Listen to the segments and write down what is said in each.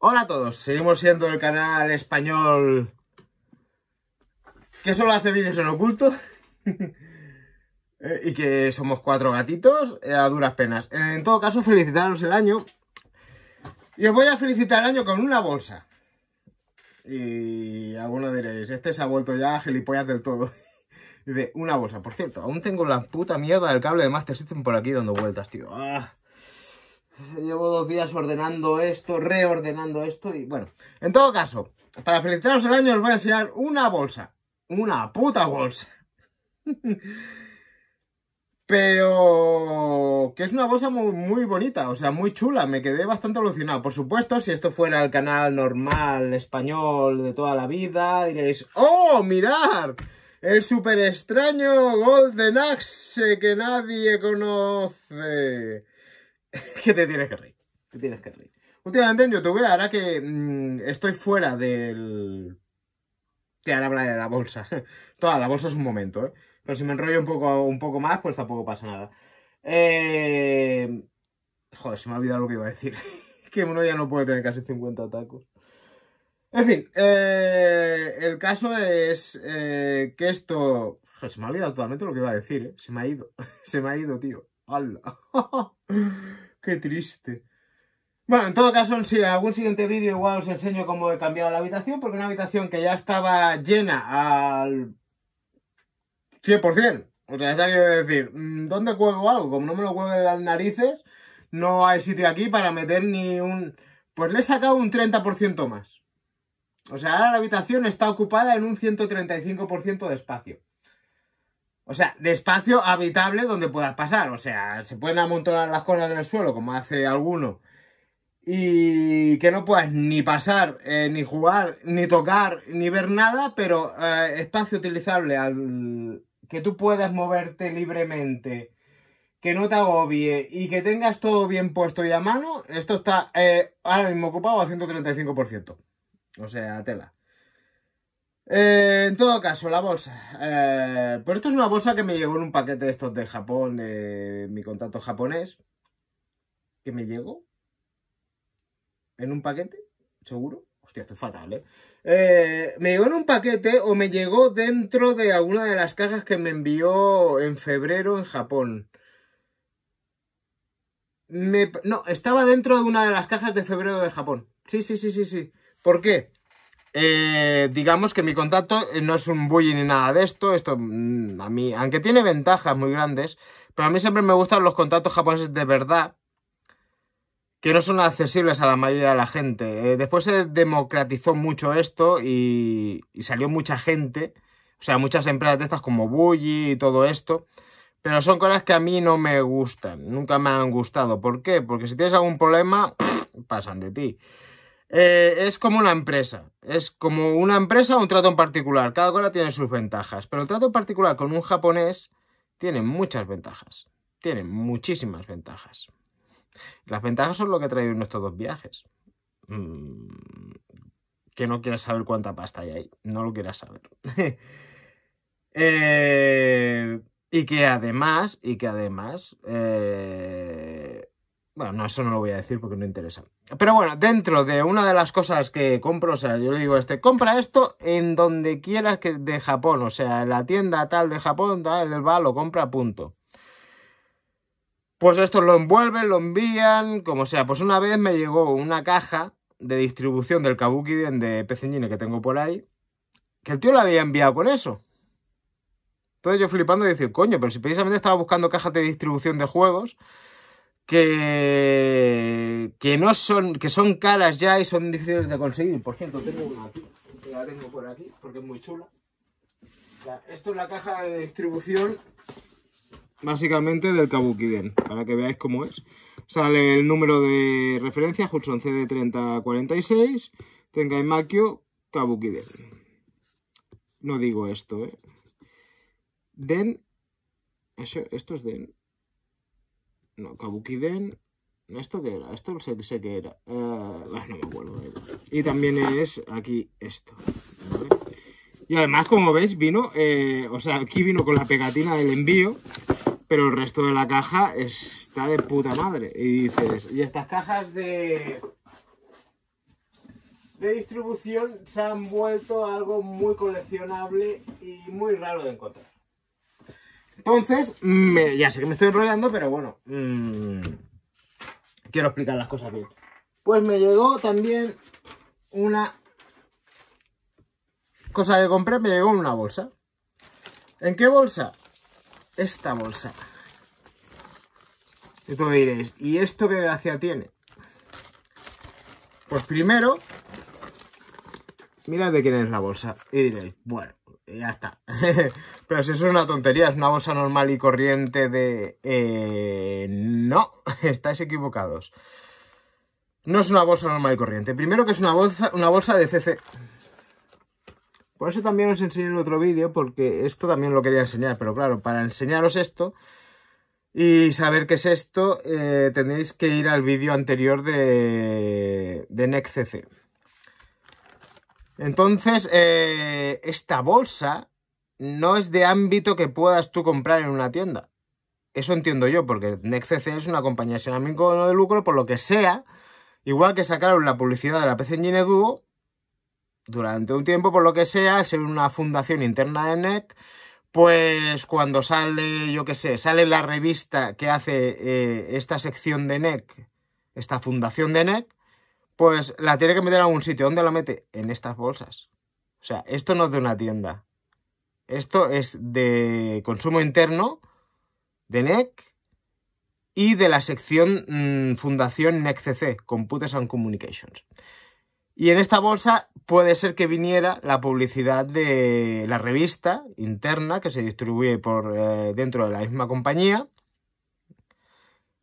Hola a todos, seguimos siendo el canal español que solo hace vídeos en oculto y que somos cuatro gatitos eh, a duras penas. En todo caso, felicitaros el año y os voy a felicitar el año con una bolsa. Y algunos diréis, este se ha vuelto ya gilipollas del todo. De una bolsa. Por cierto, aún tengo la puta mierda del cable de Master System por aquí dando vueltas, tío. ¡Ah! Llevo dos días ordenando esto, reordenando esto y bueno. En todo caso, para felicitaros el año os voy a enseñar una bolsa. Una puta bolsa. Pero que es una bolsa muy, bonita, o sea, muy chula, me quedé bastante alucinado. Por supuesto, si esto fuera el canal normal español de toda la vida, diréis, ¡Oh, mirad! El super extraño Golden Axe que nadie conoce. que te tienes que reír. Te tienes que reír. Últimamente en YouTube, ahora que mm, estoy fuera del... Te ahora hablaré de la bolsa. Toda la bolsa es un momento, ¿eh? Pero si me enrollo un poco, un poco más, pues tampoco pasa nada. Eh... Joder, se me ha olvidado lo que iba a decir. que uno ya no puede tener casi 50 tacos. En fin, eh, el caso es eh, que esto... Joder, se me ha olvidado totalmente lo que iba a decir, ¿eh? Se me ha ido. se me ha ido, tío. ¡Hala! ¡Qué triste! Bueno, en todo caso, en algún siguiente vídeo igual os enseño cómo he cambiado la habitación, porque una habitación que ya estaba llena al 100%. O sea, esa de decir, mm, ¿dónde cuelgo algo? Como no me lo cuelgo de las narices, no hay sitio aquí para meter ni un... Pues le he sacado un 30% más. O sea, ahora la habitación está ocupada en un 135% de espacio. O sea, de espacio habitable donde puedas pasar. O sea, se pueden amontonar las cosas en el suelo, como hace alguno. Y que no puedas ni pasar, eh, ni jugar, ni tocar, ni ver nada, pero eh, espacio utilizable al que tú puedas moverte libremente, que no te agobie y que tengas todo bien puesto y a mano, esto está eh, ahora mismo ocupado a 135%. O sea, tela. Eh, en todo caso, la bolsa. Eh, esto es una bolsa que me llegó en un paquete de estos de Japón, de mi contacto japonés. Que me llegó. En un paquete, seguro. Hostia, esto es fatal, ¿eh? ¿eh? Me llegó en un paquete o me llegó dentro de alguna de las cajas que me envió en febrero en Japón. no, estaba dentro de una de las cajas de febrero de Japón. Sí, sí, sí, sí, sí. ¿Por qué? Eh, digamos que mi contacto eh, no es un bully ni nada de esto, esto mm, a mí, aunque tiene ventajas muy grandes, pero a mí siempre me gustan los contactos japoneses de verdad, que no son accesibles a la mayoría de la gente. Eh, después se democratizó mucho esto y, salió mucha gente, o sea, muchas empresas de estas como Bully y todo esto, pero son cosas que a mí no me gustan, nunca me han gustado. ¿Por qué? Porque si tienes algún problema, pasan de ti. Eh, es como una empresa. Es como una empresa o un trato en particular. Cada cosa tiene sus ventajas. Pero el trato en particular con un japonés tiene muchas ventajas. Tiene muchísimas ventajas. Las ventajas son lo que ha traído en estos dos viajes. Mm, que no quieras saber cuánta pasta hay ahí. No lo quieras saber. Eh, y que además, y que además, eh, bueno, no, eso no lo voy a decir porque no interesa. Pero bueno, dentro de una de las cosas que compro, o sea, yo le digo a este, compra esto en donde quieras que de Japón, o sea, en la tienda tal de Japón, tal, el va, lo compra, punto. Pues esto lo envuelven, lo envían, como sea. Pues una vez me llegó una caja de distribución del Kabuki Den de peceñine que tengo por ahí, que el tío la había enviado con eso. Entonces yo flipando y decir, coño, pero si precisamente estaba buscando cajas de distribución de juegos que, no son, que son caras ya y son difíciles de conseguir. Por cierto, tengo una aquí, la tengo por aquí, porque es muy chula. esto es la caja de distribución, básicamente, del Den para que veáis cómo es. Sale el número de referencia, Hudson CD3046, Tengai Makio, Kabukiden. No digo esto, ¿eh? Den... esto es Den... No, Kabukiden. ¿Esto qué era? Esto sé, sé que era. Eh, ah, no me acuerdo. y también es aquí esto. Y además, como veis, vino, eh, o sea, aquí vino con la pegatina del envío, pero el resto de la caja está de puta madre. Y dices, y estas cajas de, de distribución se han vuelto algo muy coleccionable y muy raro de encontrar. Entonces, ya sé que me estoy enrollando, pero bueno, mm, quiero explicar las cosas bien. Pues me llegó también una cosa que compré, me llegó una bolsa. ¿En qué bolsa? Esta bolsa. Y tú diréis, ¿y esto qué gracia tiene? Pues primero, mirad de quién es la bolsa. Y diréis, bueno, eh, ya está. Pero si eso es una tontería, es una bolsa normal y corriente de... Eh, no, estáis equivocados. No es una bolsa normal y corriente. Primero que es una bolsa, una bolsa de CC. Por eso también os enseñé en otro vídeo, porque esto también lo quería enseñar, pero claro, para enseñaros esto y saber qué es esto, eh, tendréis que ir al vídeo anterior de, de CC. Entonces, eh, esta bolsa no es de ámbito que puedas tú comprar en una tienda. Eso entiendo yo, porque NECC es una compañía sin ánimo de lucro, por lo que sea, igual que sacaron la publicidad de la PC Engine Duo, durante un tiempo, por lo que sea, al ser una fundación interna de NEC, pues cuando sale, yo qué sé, sale la revista que hace eh, esta sección de NEC, esta fundación de NEC, pues la tiene que meter en algún sitio. ¿Dónde la mete? En estas bolsas. O sea, esto no es de una tienda. Esto es de consumo interno, de NEC y de la sección mm, Fundación nec Computers and Communications. Y en esta bolsa puede ser que viniera la publicidad de la revista interna que se distribuye por eh, dentro de la misma compañía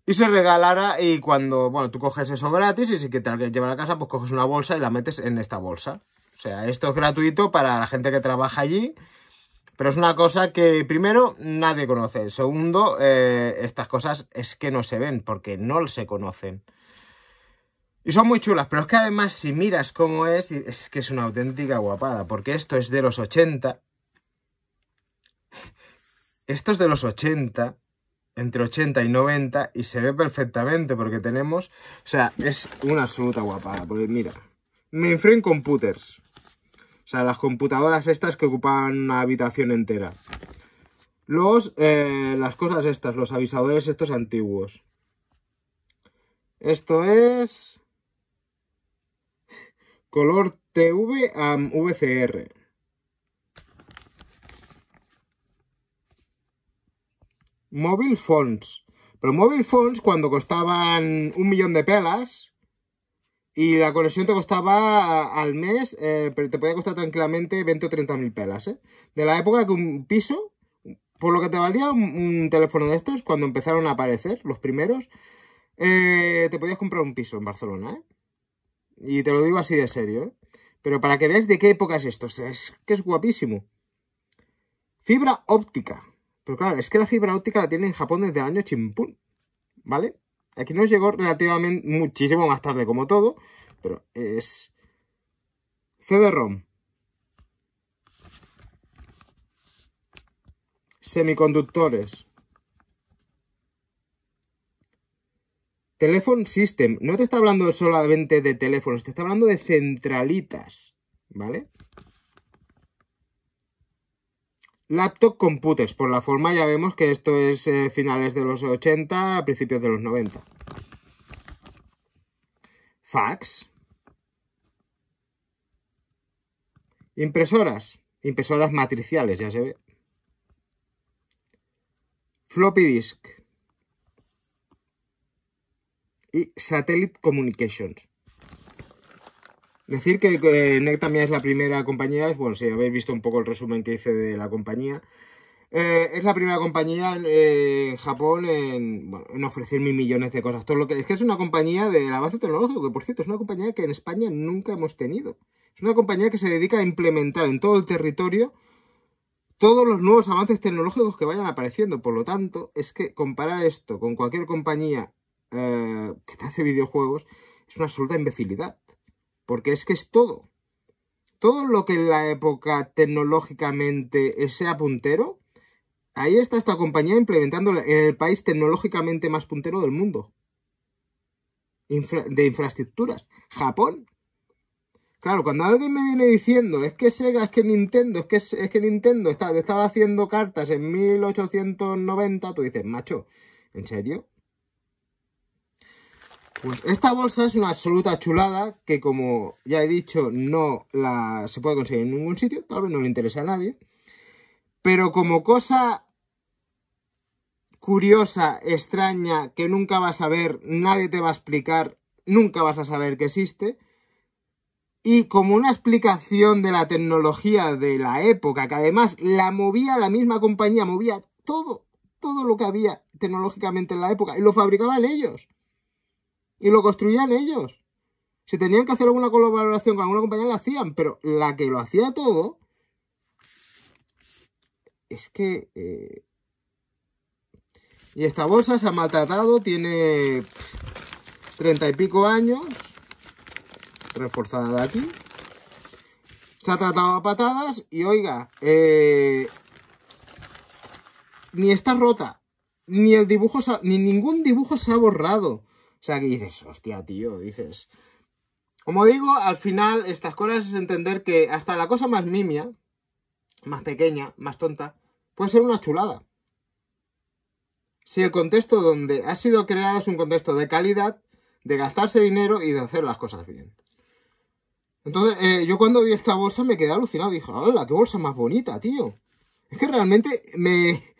y se regalará y cuando, bueno, tú coges eso gratis y si te lo quieres llevar a casa, pues coges una bolsa y la metes en esta bolsa. O sea, esto es gratuito para la gente que trabaja allí, pero es una cosa que, primero, nadie conoce. Segundo, eh, estas cosas es que no se ven porque no se conocen. Y son muy chulas, pero es que además si miras cómo es, es que es una auténtica guapada, porque esto es de los 80. Esto es de los 80 entre 80 y 90 y se ve perfectamente porque tenemos, o sea, es una absoluta guapada, porque mira, mainframe computers, o sea, las computadoras estas que ocupan una habitación entera, los, eh, las cosas estas, los avisadores estos antiguos, esto es color TV a VCR, móvil Phones. Pero móvil Phones cuando costaban un millón de pelas y la conexión te costaba al mes, eh, pero te podía costar tranquilamente 20 o 30 mil pelas. ¿eh? De la época que un piso, por lo que te valía un, teléfono de estos, cuando empezaron a aparecer los primeros, eh, te podías comprar un piso en Barcelona. Y te lo digo así de serio. Pero para que veas de qué época es esto, es que es guapísimo. Fibra óptica. Pero claro, es que la fibra óptica la tiene en Japón desde el año chimpún, ¿vale? Aquí nos llegó relativamente muchísimo más tarde como todo, pero es CD-ROM. Semiconductores. Telephone System. No te está hablando solamente de teléfonos, te está hablando de centralitas, ¿vale? Laptop computers, por la forma ya vemos que esto es eh, finales de los 80, principios de los 90. Fax. Impresoras, impresoras matriciales, ya se ve. Floppy disk. Y satellite communications. Decir que, NEC también es la primera compañía, bueno, si habéis visto un poco el resumen que hice de la compañía, eh, es la primera compañía en, eh, Japón en, ofrecer mil millones de cosas. Todo lo que, es que es una compañía del avance tecnológico, que por cierto es una compañía que en España nunca hemos tenido. Es una compañía que se dedica a implementar en todo el territorio todos los nuevos avances tecnológicos que vayan apareciendo. Por lo tanto, es que comparar esto con cualquier compañía eh, que te hace videojuegos es una absoluta imbecilidad porque es que es todo. Todo lo que en la época tecnológicamente sea puntero, ahí está esta compañía implementando en el país tecnológicamente más puntero del mundo. de infraestructuras. Japón. Claro, cuando alguien me viene diciendo, es que Sega, es que Nintendo, es que, es que Nintendo estaba haciendo cartas en 1890, tú dices, macho, ¿en serio? Pues esta bolsa es una absoluta chulada que como ya he dicho no la se puede conseguir en ningún sitio, tal vez no le interesa a nadie. Pero como cosa curiosa, extraña, que nunca vas a ver, nadie te va a explicar, nunca vas a saber que existe. Y como una explicación de la tecnología de la época, que además la movía la misma compañía, movía todo, todo lo que había tecnológicamente en la época y lo fabricaban ellos y lo construían ellos. Si tenían que hacer alguna colaboración con alguna compañía, la hacían, pero la que lo hacía todo es que... Eh, y esta bolsa se ha maltratado, tiene treinta y pico años, reforzada de aquí. Se ha tratado a patadas y oiga, eh, ni está rota, ni el dibujo, ni ningún dibujo se ha borrado. O sea, que dices, hostia, tío, dices... Como digo, al final estas cosas es entender que hasta la cosa más mimia, más pequeña, más tonta, puede ser una chulada. Si el contexto donde ha sido creado es un contexto de calidad, de gastarse dinero y de hacer las cosas bien. Entonces, eh, yo cuando vi esta bolsa me quedé alucinado. Dije, hola, qué bolsa más bonita, tío. Es que realmente me,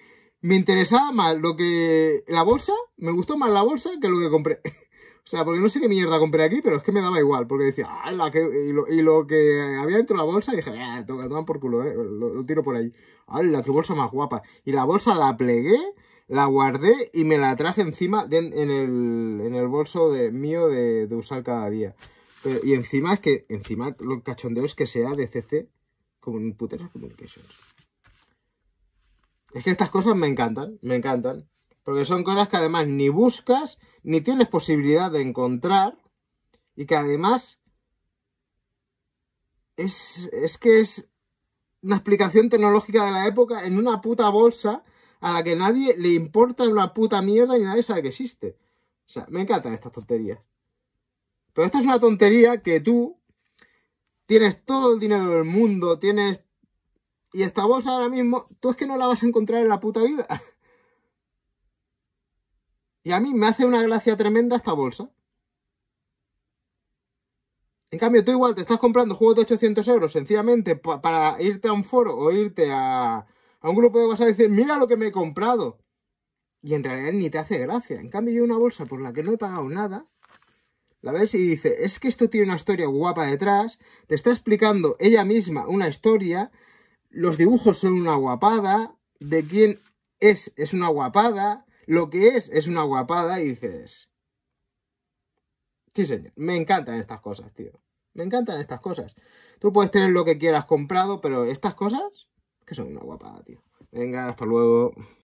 me interesaba más lo que la bolsa, me gustó más la bolsa que lo que compré. o sea, porque no sé qué mierda compré aquí, pero es que me daba igual, porque decía, ah, Y lo, que había dentro de la bolsa, dije, ah, toma por culo, eh, lo, tiro por ahí. Ah, la bolsa más guapa. Y la bolsa la plegué, la guardé y me la traje encima en, el, en, el, bolso de, mío de, usar cada día. y encima es que, encima lo cachondeo es que sea de CC, como en Communications. Es que estas cosas me encantan, me encantan. Porque son cosas que además ni buscas, ni tienes posibilidad de encontrar. Y que además es, que es una explicación tecnológica de la época en una puta bolsa a la que nadie le importa una puta mierda y nadie sabe que existe. O sea, me encantan estas tonterías. Pero esta es una tontería que tú tienes todo el dinero del mundo, tienes y esta bolsa ahora mismo, tú es que no la vas a encontrar en la puta vida. Y a mí me hace una gracia tremenda esta bolsa. En cambio, tú igual te estás comprando juegos de 800 euros sencillamente para irte a un foro o irte a, a un grupo de WhatsApp y decir, mira lo que me he comprado. Y en realidad ni te hace gracia. En cambio, yo una bolsa por la que no he pagado nada, la ves y dice, es que esto tiene una historia guapa detrás, te está explicando ella misma una historia, los dibujos son una guapada, de quién es es una guapada, lo que es es una guapada y dices... Sí, señor, me encantan estas cosas, tío. Me encantan estas cosas. Tú puedes tener lo que quieras comprado, pero estas cosas, que son una guapada, tío. Venga, hasta luego.